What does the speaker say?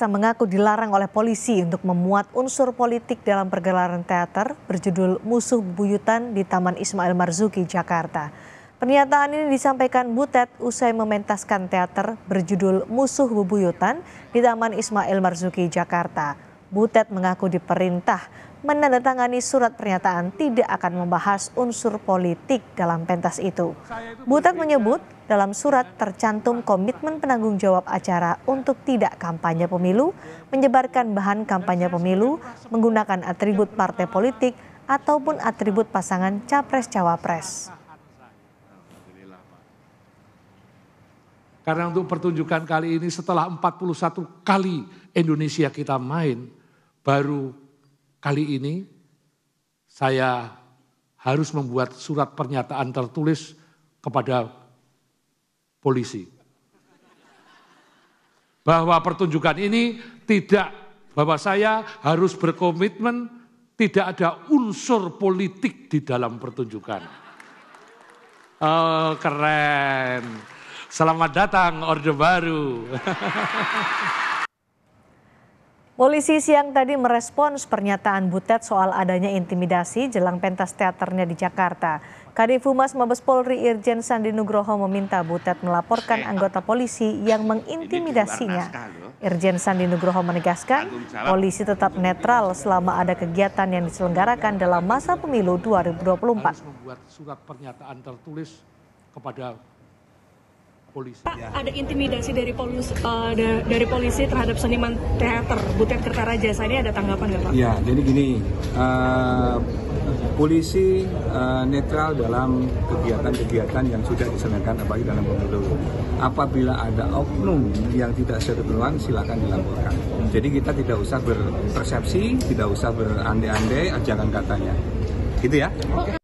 Sam mengaku dilarang oleh polisi untuk memuat unsur politik dalam pergelaran teater berjudul Musuh Buyutan di Taman Ismail Marzuki, Jakarta. Pernyataan ini disampaikan Butet usai mementaskan teater berjudul Musuh Bubuyutan di Taman Ismail Marzuki, Jakarta. Butet mengaku diperintah menandatangani surat pernyataan tidak akan membahas unsur politik dalam pentas itu. Butet menyebut dalam surat tercantum komitmen penanggung jawab acara untuk tidak kampanye pemilu, menyebarkan bahan kampanye pemilu, menggunakan atribut partai politik, ataupun atribut pasangan capres-cawapres. Karena untuk pertunjukan kali ini setelah 41 kali Indonesia kita main, baru kali ini saya harus membuat surat pernyataan tertulis kepada polisi. Bahwa pertunjukan ini tidak, bahwa saya harus berkomitmen tidak ada unsur politik di dalam pertunjukan. Oh, keren. Selamat datang Orde Baru. Polisi siang tadi merespons pernyataan Butet soal adanya intimidasi jelang pentas teaternya di Jakarta. Kadif Humas Mabes Polri Irjen Sandi Nugroho meminta Butet melaporkan anggota polisi yang mengintimidasinya. Irjen Sandi Nugroho menegaskan polisi tetap netral selama ada kegiatan yang diselenggarakan dalam masa pemilu 2024. Harus membuat surat pernyataan tertulis kepada polisi. Pak, ada intimidasi dari polisi uh, dari polisi terhadap seniman teater Butet Kertarajasa ini ada tanggapan nggak Pak? Ya, jadi gini, uh, polisi uh, netral dalam kegiatan-kegiatan yang sudah disenangkan apalagi dalam pemilu. Apabila ada oknum yang tidak sesuai silakan dilaporkan. Jadi kita tidak usah berpersepsi, tidak usah berandai-andai, ah, jangan katanya. Gitu ya. Oke.